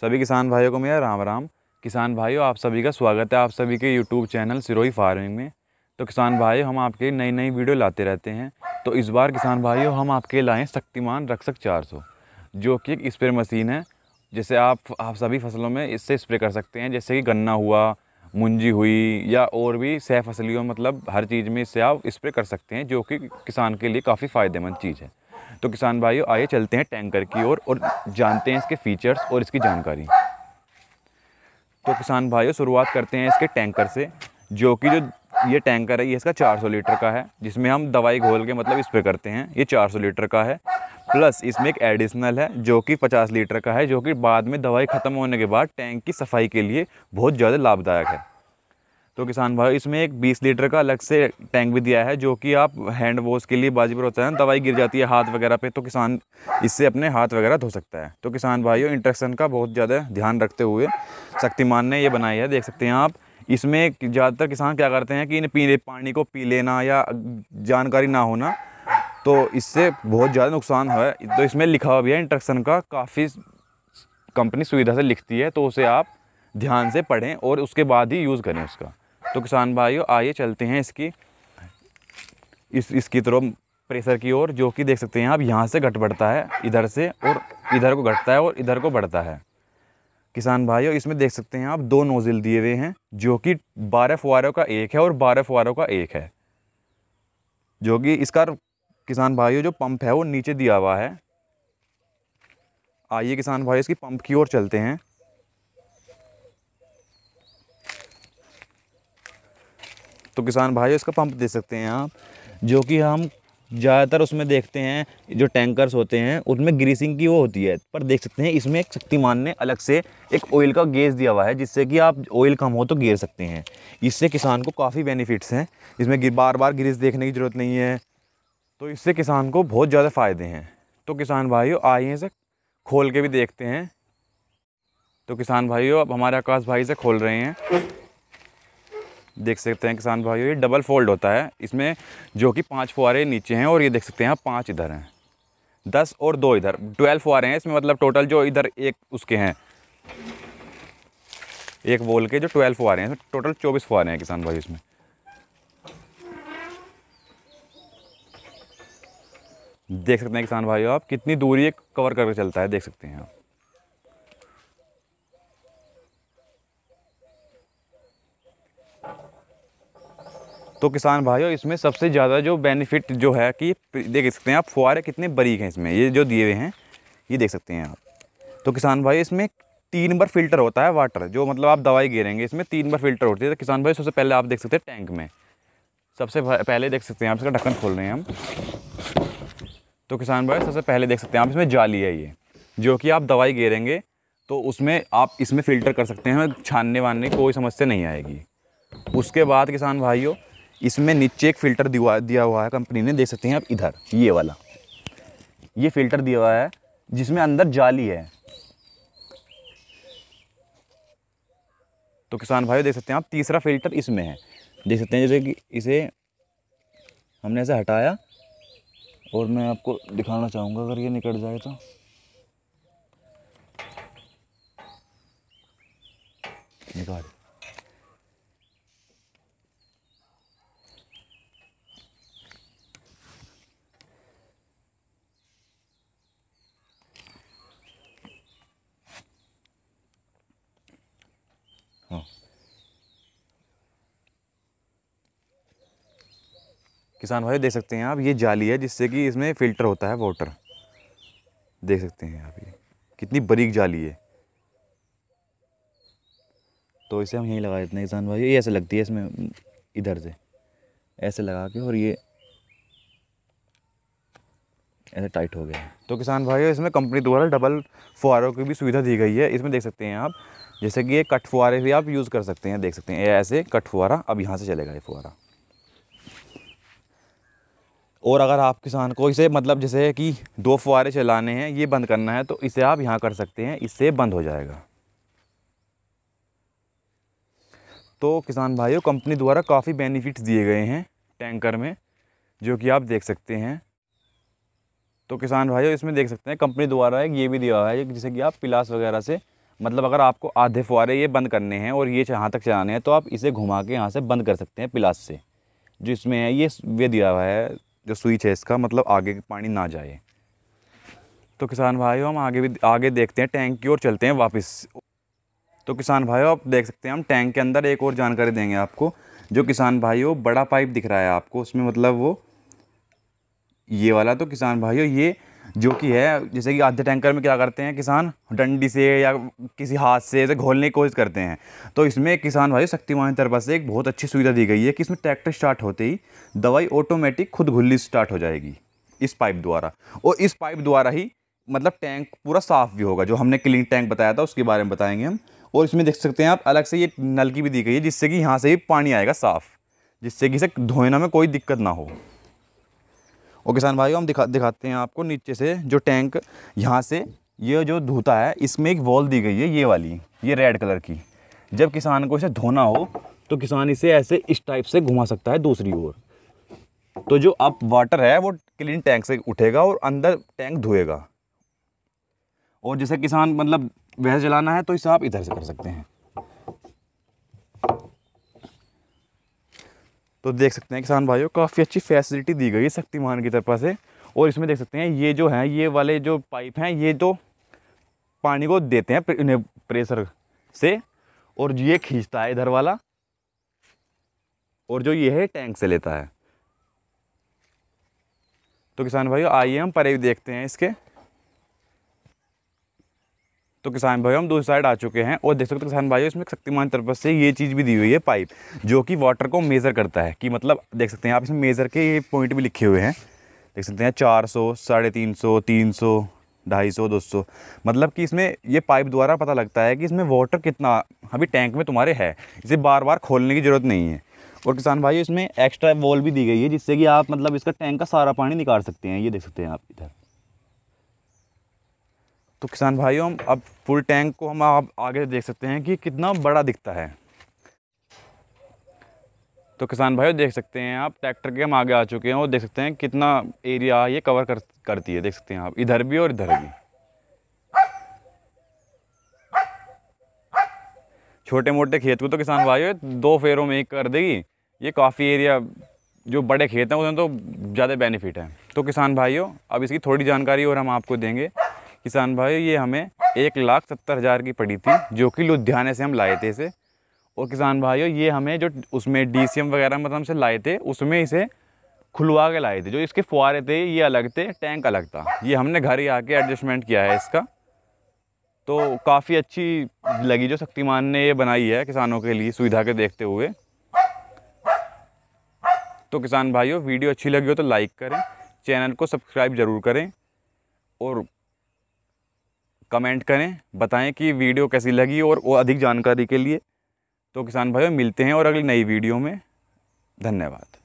सभी किसान भाइयों को मेरा राम राम किसान भाइयों आप सभी का स्वागत है आप सभी के यूट्यूब चैनल सिरोही फार्मिंग में तो किसान भाई हम आपके नई नई वीडियो लाते रहते हैं तो इस बार किसान भाइयों हम आपके लाएँ शक्तिमान रक्षक चार जो कि एक स्प्रे मशीन है जैसे आप आप सभी फसलों में इससे स्प्रे कर सकते हैं जैसे कि गन्ना हुआ मुंजी हुई या और भी सह फसलियों मतलब हर चीज़ में इससे आप स्प्रे कर सकते हैं जो कि किसान के लिए काफ़ी फ़ायदेमंद चीज़ है तो किसान भाइयों आइए चलते हैं टैंकर की ओर और, और जानते हैं इसके फीचर्स और इसकी जानकारी तो किसान भाइयों शुरुआत करते हैं इसके टैंकर से जो कि जो ये टैंकर है ये इसका 400 लीटर का है जिसमें हम दवाई घोल के मतलब इस पर करते हैं ये 400 लीटर का है प्लस इसमें एक एडिशनल है जो कि 50 लीटर का है जो कि बाद में दवाई ख़त्म होने के बाद टैंक की सफाई के लिए बहुत ज़्यादा लाभदायक है तो किसान भाई इसमें एक 20 लीटर का अलग से टैंक भी दिया है जो कि आप हैंड वॉश के लिए बाजी पर होता है दवाई गिर जाती है हाथ वगैरह पे तो किसान इससे अपने हाथ वगैरह धो सकता है तो किसान भाइयों इंट्रक्शन का बहुत ज़्यादा ध्यान रखते हुए शक्तिमान ने ये बनाई है देख सकते हैं आप इसमें ज़्यादातर किसान क्या करते हैं कि इन पीने पानी को पी लेना या जानकारी ना होना तो इससे बहुत ज़्यादा नुकसान है तो इसमें लिखा हुआ भी है इंट्रक्शन का काफ़ी कंपनी सुविधा से लिखती है तो उसे आप ध्यान से पढ़ें और उसके बाद ही यूज़ करें उसका तो किसान भाइयों आइए चलते हैं इसकी इस इसकी तरफ प्रेशर की ओर जो कि देख सकते हैं आप यहाँ से घट बढ़ता है इधर से और इधर को घटता है और इधर को बढ़ता है किसान भाइयों इसमें देख सकते हैं आप दो नोज़िल दिए हुए हैं जो कि बारह फुहारों का एक है और बारह फुहारों का एक है जो कि इसका किसान भाइयों जो पंप है वो नीचे दिया हुआ है आइए किसान भाई इसकी पंप की ओर चलते हैं तो किसान भाई इसका पंप दे सकते हैं आप जो कि हम ज़्यादातर उसमें देखते हैं जो टैंकर्स होते हैं उनमें ग्रीसिंग की वो होती है पर देख सकते हैं इसमें एक शक्तिमान ने अलग से एक ऑयल का गेस दिया हुआ है जिससे कि आप ऑयल कम हो तो गिर सकते हैं इससे किसान को काफ़ी बेनिफिट्स हैं इसमें बार बार ग्रीस देखने की ज़रूरत नहीं है तो इससे किसान को बहुत ज़्यादा फ़ायदे हैं तो किसान भाइयों आइए इसे खोल के भी देखते हैं तो किसान भाइयों अब हमारे आकाश भाई से खोल रहे हैं देख सकते हैं किसान भाइयों ये डबल फोल्ड होता है इसमें जो कि पाँच फुहारे नीचे हैं और ये देख सकते हैं आप पाँच इधर हैं दस और दो इधर ट्वेल्व फुहारे हैं इसमें मतलब टोटल जो इधर एक उसके हैं एक बोल के जो ट्वेल्व फुहारे हैं टोटल चौबीस फुहारे हैं किसान भाई इसमें देख सकते हैं किसान भाइयों आप कितनी दूरी कवर करके चलता है देख सकते हैं आप तो किसान भाइयों इसमें सबसे ज़्यादा जो बेनिफिट जो है कि देख सकते हैं आप फुहारे कितने बरीक हैं इसमें ये जो दिए हुए हैं ये देख सकते हैं आप तो किसान भाई इसमें तीन बार फिल्टर होता है वाटर जो मतलब आप दवाई गिरेंगे इसमें तीन बार फिल्टर होती है तो किसान भाई सबसे पहले आप देख सकते हैं टैंक में सबसे पहले देख सकते हैं आप इसका ढक्कन खोल रहे हैं हम तो किसान भाई सबसे पहले देख सकते हैं आप इसमें जाली है ये जो कि आप दवाई गिरेंगे तो उसमें आप इसमें फ़िल्टर कर सकते हैं छानने वानने कोई समस्या नहीं आएगी उसके बाद किसान भाइयों इसमें नीचे एक फ़िल्टर दिया हुआ है कंपनी ने देख सकते हैं आप इधर ये वाला ये फ़िल्टर दिया हुआ है जिसमें अंदर जाली है तो किसान भाई देख सकते हैं आप तीसरा फिल्टर इसमें है देख सकते हैं जैसे कि इसे हमने ऐसे हटाया और मैं आपको दिखाना चाहूँगा अगर ये निकट जाए तो निकाल किसान भाई देख सकते हैं आप ये जाली है जिससे कि इसमें फ़िल्टर होता है वाटर देख सकते हैं आप ये कितनी बरीक जाली है तो इसे हम यहीं लगा देते हैं किसान भाई ये ऐसे लगती है इसमें इधर से ऐसे लगा के और ये ऐसे टाइट हो गया है तो किसान भाई इसमें कंपनी द्वारा डबल फुहारों की भी सुविधा दी गई है इसमें देख सकते हैं आप जैसे कि ये कट फुहारे भी आप यूज़ कर सकते हैं देख सकते हैं ऐसे कट फुहारा अब यहाँ से चलेगा ये फुहारा और अगर आप किसान को इसे मतलब जैसे कि दो फुहारे चलाने हैं ये बंद करना है तो इसे आप यहाँ कर सकते हैं इससे बंद हो जाएगा तो किसान भाइयों कंपनी द्वारा काफ़ी बेनिफिट्स दिए गए हैं टैंकर में जो कि आप देख सकते हैं तो किसान भाइयों इसमें देख सकते हैं कंपनी द्वारा एक ये भी दिया हुआ है जैसे कि आप पिलास वगैरह से मतलब अगर आपको आधे फुहारे ये बंद करने हैं और ये यहाँ तक चलाने हैं तो आप इसे घुमा के यहाँ से बंद कर सकते हैं पिलास से जो इसमें है ये वे दिया हुआ है जो स्विच है इसका मतलब आगे पानी ना जाए तो किसान भाइयों हम आगे भी आगे देखते हैं टैंक की ओर चलते हैं वापस तो किसान भाइयों आप देख सकते हैं हम टैंक के अंदर एक और जानकारी देंगे आपको जो किसान भाइयों बड़ा पाइप दिख रहा है आपको उसमें मतलब वो ये वाला तो किसान भाइयों ये जो कि है जैसे कि आधे टैंकर में क्या करते हैं किसान डंडी से या किसी हाथ से ऐसे घोलने की कोशिश करते हैं तो इसमें किसान भाई शक्तिमान की तरफ से एक बहुत अच्छी सुविधा दी गई है कि इसमें ट्रैक्टर स्टार्ट होते ही दवाई ऑटोमेटिक खुद घुलनी स्टार्ट हो जाएगी इस पाइप द्वारा और इस पाइप द्वारा ही मतलब टैंक पूरा साफ़ भी होगा जो हमने क्लीन टैंक बताया था उसके बारे में बताएंगे हम और इसमें देख सकते हैं आप अलग से ये नलकी भी दी गई है जिससे कि यहाँ से ही पानी आएगा साफ़ जिससे कि इसे धोने में कोई दिक्कत ना हो और किसान भाइयों हम दिखा दिखाते हैं आपको नीचे से जो टैंक यहाँ से ये जो धोता है इसमें एक वॉल दी गई है ये वाली ये रेड कलर की जब किसान को इसे धोना हो तो किसान इसे ऐसे इस टाइप से घुमा सकता है दूसरी ओर तो जो अब वाटर है वो क्लीन टैंक से उठेगा और अंदर टैंक धोएगा और जैसे किसान मतलब वह जलाना है तो इसे आप इधर से कर सकते हैं तो देख सकते हैं किसान भाइयों काफ़ी अच्छी फैसिलिटी दी गई है शक्तिमान की तरफ से और इसमें देख सकते हैं ये जो है ये वाले जो पाइप हैं ये तो पानी को देते हैं इन्हें प्रेशर से और ये खींचता है इधर वाला और जो ये है टैंक से लेता है तो किसान भाइयों आइए हम परे देखते हैं इसके तो किसान भाई हम दूसरी साइड आ चुके हैं और देख सकते हो किसान भाई इसमें शक्तिमान तरफ से ये चीज़ भी दी हुई है पाइप जो कि वाटर को मेज़र करता है कि मतलब देख सकते हैं आप इसमें मेज़र के ये पॉइंट भी लिखे हुए हैं देख सकते हैं चार सौ साढ़े तीन सौ तीन सौ ढाई सौ दो सौ मतलब कि इसमें ये पाइप द्वारा पता लगता है कि इसमें वाटर कितना अभी टैंक में तुम्हारे है इसे बार बार खोलने की ज़रूरत नहीं है और किसान भाई इसमें एक्स्ट्रा वॉल भी दी गई है जिससे कि आप मतलब इसका टैंक का सारा पानी निकाल सकते हैं ये देख सकते हैं आप इधर तो किसान भाइयों अब फुल टैंक को हम आप आगे देख सकते हैं कि कितना बड़ा दिखता है तो किसान भाइयों देख सकते हैं आप ट्रैक्टर के हम आगे आ चुके हैं और देख सकते हैं कितना एरिया ये कवर कर करती है देख सकते हैं आप इधर भी और इधर भी छोटे मोटे खेत को तो किसान भाइयों दो फेरों में ही कर देगी ये काफ़ी एरिया जो बड़े खेत हैं उसमें तो ज़्यादा बेनिफिट है तो किसान भाइयों अब इसकी थोड़ी जानकारी और हम आपको देंगे किसान भाई ये हमें एक लाख सत्तर हज़ार की पड़ी थी जो कि लुधियाने से हम लाए थे इसे और किसान भाइयों ये हमें जो उसमें डी वगैरह मतलब से लाए थे उसमें इसे खुलवा के लाए थे जो इसके फुहारे थे ये अलग थे टैंक अलग था ये हमने घर ही आके एडजस्टमेंट किया है इसका तो काफ़ी अच्छी लगी जो शक्तिमान ने ये बनाई है किसानों के लिए सुविधा के देखते हुए तो किसान भाइयों वीडियो अच्छी लगी हो तो लाइक करें चैनल को सब्सक्राइब ज़रूर करें और कमेंट करें बताएं कि वीडियो कैसी लगी और वो अधिक जानकारी के लिए तो किसान भाइयों मिलते हैं और अगली नई वीडियो में धन्यवाद